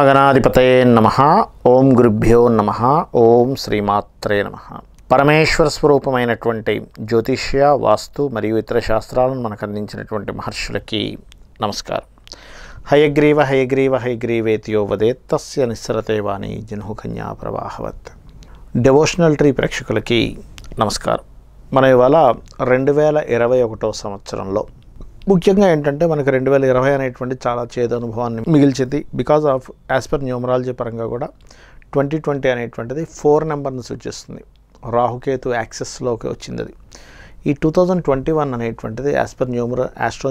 మహాగణాధిపతయ నమ ఓం గురుభ్యో నమ ఓం శ్రీమాత్రే నమ పరమేశ్వర స్వరూపమైనటువంటి జ్యోతిష్య వాస్తు మరియు ఇతర శాస్త్రాలను మనకు అందించినటువంటి మహర్షులకి నమస్కారం హయగ్రీవ హయగ్రీవ హయగ్రీవేతియో వదేత్ తస్య నిస్సరతే వాణి కన్యా ప్రవాహవత్ డెవోషనల్ ట్రీ ప్రేక్షకులకి నమస్కారం మనం ఇవాళ రెండు వేల ఇరవై ఒకటో సంవత్సరంలో ముఖ్యంగా ఏంటంటే మనకు రెండు వేల ఇరవై అనేటువంటి చాలా చేదు అనుభవాన్ని మిగిల్చింది because of as per numerology పరంగా కూడా ట్వంటీ ట్వంటీ అనేటువంటిది ఫోర్ నెంబర్ని సూచిస్తుంది రాహుకేతు యాక్సెస్లోకి వచ్చింది అది ఈ టూ థౌజండ్ ట్వంటీ వన్ అనేటువంటిది యాజ్ పర్ న్యూమర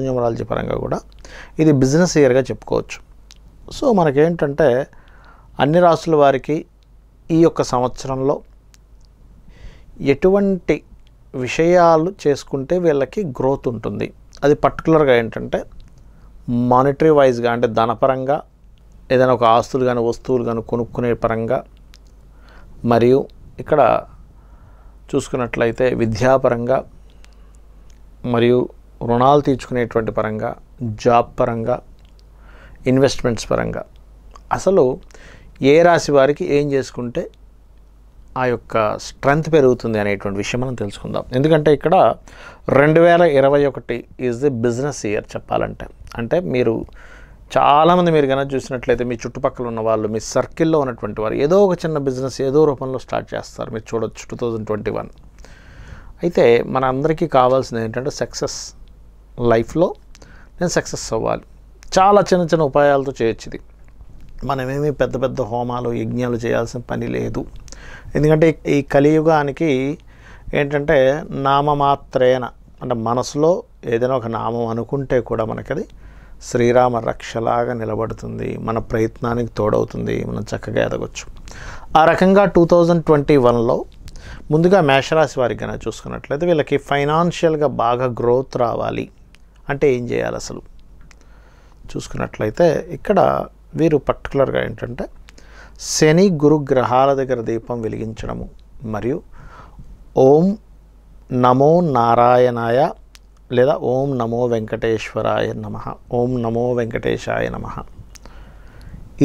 న్యూమరాలజీ పరంగా కూడా ఇది బిజినెస్ ఇయర్గా చెప్పుకోవచ్చు సో మనకేంటంటే అన్ని రాసుల వారికి ఈ యొక్క సంవత్సరంలో ఎటువంటి విషయాలు చేసుకుంటే వీళ్ళకి గ్రోత్ ఉంటుంది అది పర్టికులర్గా ఏంటంటే మానిటరీ వైజ్గా అంటే ధనపరంగా ఏదైనా ఒక ఆస్తులు కానీ వస్తువులు కానీ కొనుక్కునే పరంగా మరియు ఇక్కడ చూసుకున్నట్లయితే విద్యాపరంగా మరియు రుణాలు తీర్చుకునేటువంటి పరంగా జాబ్ పరంగా ఇన్వెస్ట్మెంట్స్ పరంగా అసలు ఏ రాశి వారికి ఏం చేసుకుంటే ఆ యొక్క స్ట్రెంగ్త్ పెరుగుతుంది అనేటువంటి విషయం మనం తెలుసుకుందాం ఎందుకంటే ఇక్కడ రెండు వేల ఇరవై ఒకటి ఈజ్ ది బిజినెస్ ఇయర్ చెప్పాలంటే అంటే మీరు చాలామంది మీరు కనుక చూసినట్లయితే మీ చుట్టుపక్కల ఉన్న వాళ్ళు మీ సర్కిల్లో ఉన్నటువంటి వారు ఏదో ఒక చిన్న బిజినెస్ ఏదో రూపంలో స్టార్ట్ చేస్తారు మీరు చూడొచ్చు టూ థౌజండ్ ట్వంటీ వన్ అయితే మన అందరికీ కావాల్సింది ఏంటంటే సక్సెస్ లైఫ్లో నేను సక్సెస్ అవ్వాలి చాలా చిన్న చిన్న ఉపాయాలతో చేయొచ్చు ఇది మనమేమి పెద్ద పెద్ద హోమాలు యజ్ఞాలు చేయాల్సిన పని లేదు ఎందుకంటే ఈ కలియుగానికి ఏంటంటే నామమాత్రేన అంటే మనసులో ఏదైనా ఒక నామం అనుకుంటే కూడా మనకి అది శ్రీరామ రక్షలాగా నిలబడుతుంది మన ప్రయత్నానికి తోడవుతుంది మనం చక్కగా ఎదగవచ్చు ఆ రకంగా టూ థౌజండ్ ట్వంటీ వన్లో ముందుగా మేషరాశి వారికి కనుక చూసుకున్నట్లయితే వీళ్ళకి ఫైనాన్షియల్గా బాగా గ్రోత్ రావాలి అంటే ఏం చేయాలి అసలు చూసుకున్నట్లయితే ఇక్కడ వీరు పర్టికులర్గా ఏంటంటే శని గురు గ్రహాల దగ్గర దీపం వెలిగించడము మరియు ఓం నమో నారాయణాయ లేదా ఓం నమో వెంకటేశ్వరాయ నమ ఓం నమో వెంకటేశాయ నమ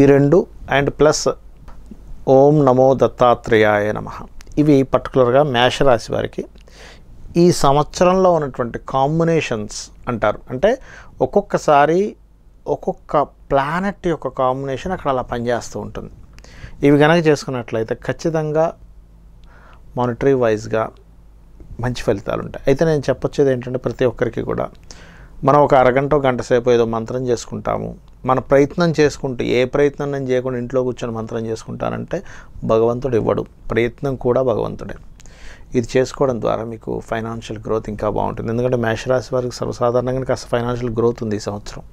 ఈ రెండు అండ్ ప్లస్ ఓం నమో దత్తాత్రేయాయ నమ ఇవి పర్టికులర్గా మేషరాశి వారికి ఈ సంవత్సరంలో ఉన్నటువంటి కాంబినేషన్స్ అంటారు అంటే ఒక్కొక్కసారి ఒక్కొక్క ప్లానెట్ యొక్క కాంబినేషన్ అక్కడ అలా పనిచేస్తూ ఉంటుంది ఇవి కనుక చేసుకున్నట్లయితే ఖచ్చితంగా మానిటరీ వైజ్గా మంచి ఫలితాలు ఉంటాయి అయితే నేను చెప్పొచ్చేది ఏంటంటే ప్రతి ఒక్కరికి కూడా మనం ఒక అరగంట గంట సేపు ఏదో మంత్రం చేసుకుంటాము మన ప్రయత్నం చేసుకుంటూ ఏ ప్రయత్నం నేను చేయకుండా ఇంట్లో కూర్చొని మంత్రం చేసుకుంటానంటే భగవంతుడు ఇవ్వడు ప్రయత్నం కూడా భగవంతుడే ఇది చేసుకోవడం ద్వారా మీకు ఫైనాన్షియల్ గ్రోత్ ఇంకా బాగుంటుంది ఎందుకంటే మేషరాశి వారికి సర్వసాధారణంగా కాస్త ఫైనాన్షియల్ గ్రోత్ ఉంది ఈ సంవత్సరం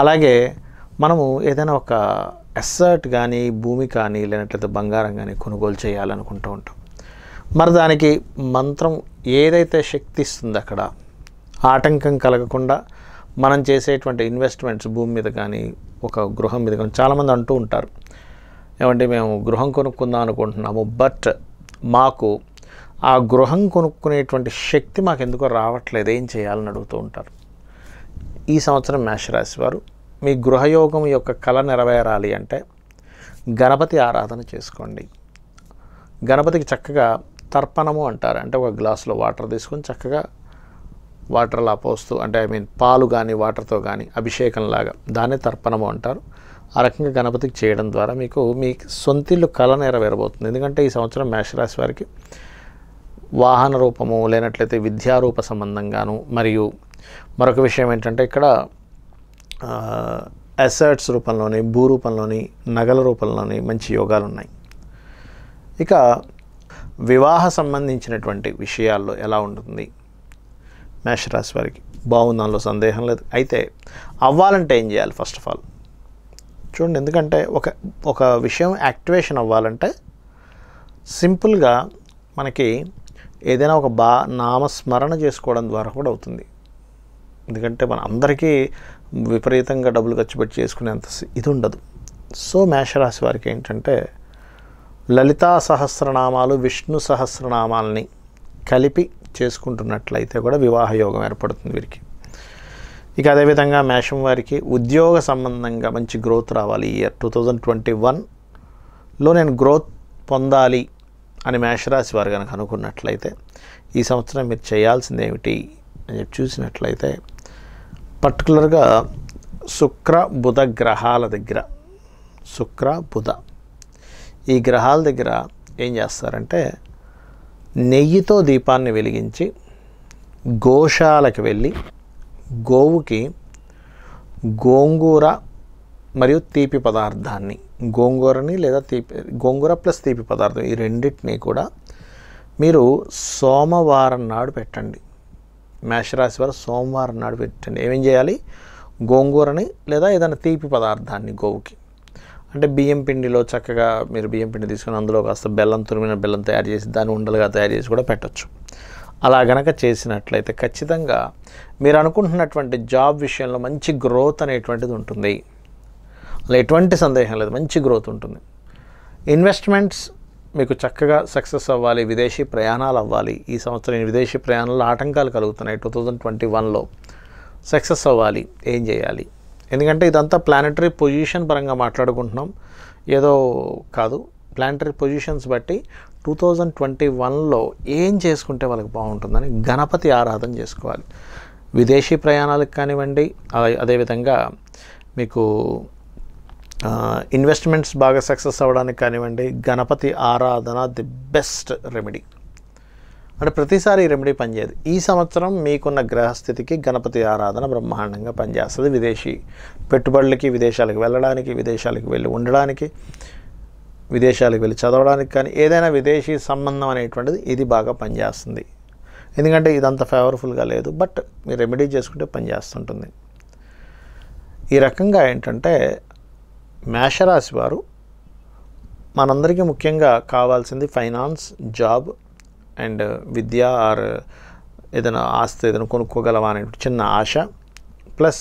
అలాగే మనము ఏదైనా ఒక ఎస్సర్ట్ కానీ భూమి కానీ లేనట్లయితే బంగారం కానీ కొనుగోలు చేయాలనుకుంటూ ఉంటాం మరి దానికి మంత్రం ఏదైతే శక్తి ఇస్తుంది అక్కడ ఆటంకం కలగకుండా మనం చేసేటువంటి ఇన్వెస్ట్మెంట్స్ భూమి మీద కానీ ఒక గృహం మీద కానీ చాలామంది అంటూ ఉంటారు ఏమంటే మేము గృహం కొనుక్కుందాం అనుకుంటున్నాము బట్ మాకు ఆ గృహం కొనుక్కునేటువంటి శక్తి మాకు ఎందుకో రావట్లేదు ఏం చేయాలని అడుగుతూ ఉంటారు ఈ సంవత్సరం మేషరాశి వారు మీ గృహయోగం యొక్క కళ నెరవేరాలి అంటే గణపతి ఆరాధన చేసుకోండి గణపతికి చక్కగా తర్పణము అంటారు అంటే ఒక గ్లాసులో వాటర్ తీసుకొని చక్కగా వాటర్లా పోస్తూ అంటే ఐ మీన్ పాలు కానీ వాటర్తో కానీ అభిషేకంలాగా దాన్ని తర్పణము అంటారు ఆ రకంగా గణపతికి చేయడం ద్వారా మీకు మీ సొంతిల్లు కళ నెరవేరబోతుంది ఎందుకంటే ఈ సంవత్సరం మేషరాశి వారికి వాహన రూపము లేనట్లయితే విద్యారూప సంబంధంగాను మరియు మరొక విషయం ఏంటంటే ఇక్కడ అసర్ట్స్ రూపంలోని భూ రూపంలోని నగల రూపంలోని మంచి యోగాలు ఉన్నాయి ఇక వివాహ సంబంధించినటువంటి విషయాల్లో ఎలా ఉంటుంది మేషరాశి వారికి బాగుంది అందులో సందేహం లేదు అయితే అవ్వాలంటే ఏం చేయాలి ఫస్ట్ ఆఫ్ ఆల్ చూడండి ఎందుకంటే ఒక ఒక విషయం యాక్టివేషన్ అవ్వాలంటే సింపుల్గా మనకి ఏదైనా ఒక బా నామస్మరణ చేసుకోవడం ద్వారా కూడా అవుతుంది ఎందుకంటే మన అందరికీ విపరీతంగా డబ్బులు ఖర్చు పెట్టి చేసుకునేంత ఇది ఉండదు సో మేషరాశి వారికి ఏంటంటే లలితా సహస్రనామాలు విష్ణు సహస్రనామాలని కలిపి చేసుకుంటున్నట్లయితే కూడా వివాహ యోగం ఏర్పడుతుంది వీరికి ఇక అదేవిధంగా మేషం వారికి ఉద్యోగ సంబంధంగా మంచి గ్రోత్ రావాలి ఇయర్ టూ థౌజండ్ ట్వంటీ వన్లో నేను గ్రోత్ పొందాలి అని మేషరాశి వారు కనుక అనుకున్నట్లయితే ఈ సంవత్సరం మీరు చేయాల్సింది ఏమిటి అని చెప్పి చూసినట్లయితే పర్టికులర్గా శుక్ర బుధ గ్రహాల దగ్గర శుక్ర బుధ ఈ గ్రహాల దగ్గర ఏం చేస్తారంటే నెయ్యితో దీపాన్ని వెలిగించి గోశాలకు వెళ్ళి గోవుకి గోంగూర మరియు తీపి పదార్థాన్ని గోంగూరని లేదా తీపి గోంగూర ప్లస్ తీపి పదార్థం ఈ రెండింటినీ కూడా మీరు సోమవారం నాడు పెట్టండి మేషరాశి వారు సోమవారం నాడు పెట్టండి ఏమేం చేయాలి గోంగూరని లేదా ఏదైనా తీపి పదార్థాన్ని గోవుకి అంటే బియ్యం పిండిలో చక్కగా మీరు బియ్యం పిండి తీసుకుని అందులో కాస్త బెల్లం తురిమిన బెల్లం తయారు చేసి దాన్ని ఉండలుగా తయారు చేసి కూడా పెట్టచ్చు అలా గనక చేసినట్లయితే ఖచ్చితంగా మీరు అనుకుంటున్నటువంటి జాబ్ విషయంలో మంచి గ్రోత్ అనేటువంటిది ఉంటుంది అలా ఎటువంటి సందేహం లేదు మంచి గ్రోత్ ఉంటుంది ఇన్వెస్ట్మెంట్స్ మీకు చక్కగా సక్సెస్ అవ్వాలి విదేశీ ప్రయాణాలు అవ్వాలి ఈ సంవత్సరం విదేశీ ప్రయాణాల్లో ఆటంకాలు కలుగుతున్నాయి టూ థౌజండ్ ట్వంటీ వన్లో సక్సెస్ అవ్వాలి ఏం చేయాలి ఎందుకంటే ఇదంతా ప్లానటరీ పొజిషన్ పరంగా మాట్లాడుకుంటున్నాం ఏదో కాదు ప్లానటరీ పొజిషన్స్ బట్టి టూ థౌజండ్ ట్వంటీ వన్లో ఏం చేసుకుంటే వాళ్ళకి బాగుంటుందని గణపతి ఆరాధన చేసుకోవాలి విదేశీ ప్రయాణాలకు కానివ్వండి అదేవిధంగా మీకు ఇన్వెస్ట్మెంట్స్ బాగా సక్సెస్ అవ్వడానికి కానివ్వండి గణపతి ఆరాధన ది బెస్ట్ రెమెడీ అంటే ప్రతిసారి రెమెడీ పనిచేయదు ఈ సంవత్సరం మీకున్న గ్రహస్థితికి గణపతి ఆరాధన బ్రహ్మాండంగా పనిచేస్తుంది విదేశీ పెట్టుబడులకి విదేశాలకు వెళ్ళడానికి విదేశాలకు వెళ్ళి ఉండడానికి విదేశాలకు వెళ్ళి చదవడానికి కానీ ఏదైనా విదేశీ సంబంధం అనేటువంటిది ఇది బాగా పనిచేస్తుంది ఎందుకంటే ఇదంత ఫేవర్ఫుల్గా లేదు బట్ మీరు రెమెడీ చేసుకుంటే పనిచేస్తుంటుంది ఈ రకంగా ఏంటంటే మేషరాశి వారు మనందరికీ ముఖ్యంగా కావాల్సింది ఫైనాన్స్ జాబ్ అండ్ విద్య ఆర్ ఏదైనా ఆస్తి ఏదైనా కొనుక్కోగలవా అనే చిన్న ఆశ ప్లస్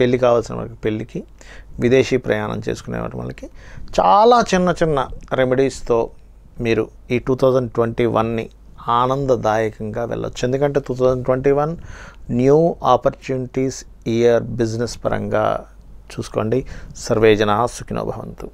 పెళ్ళి కావాల్సిన వాళ్ళకి పెళ్ళికి విదేశీ ప్రయాణం చేసుకునే వాళ్ళకి చాలా చిన్న చిన్న రెమెడీస్తో మీరు ఈ టూ థౌజండ్ ట్వంటీ వన్ని ఆనందదాయకంగా వెళ్ళొచ్చు ఎందుకంటే two thousand twenty one new opportunities year business పరంగా చూసుకోండి సర్వేజన సుఖినో భవంతు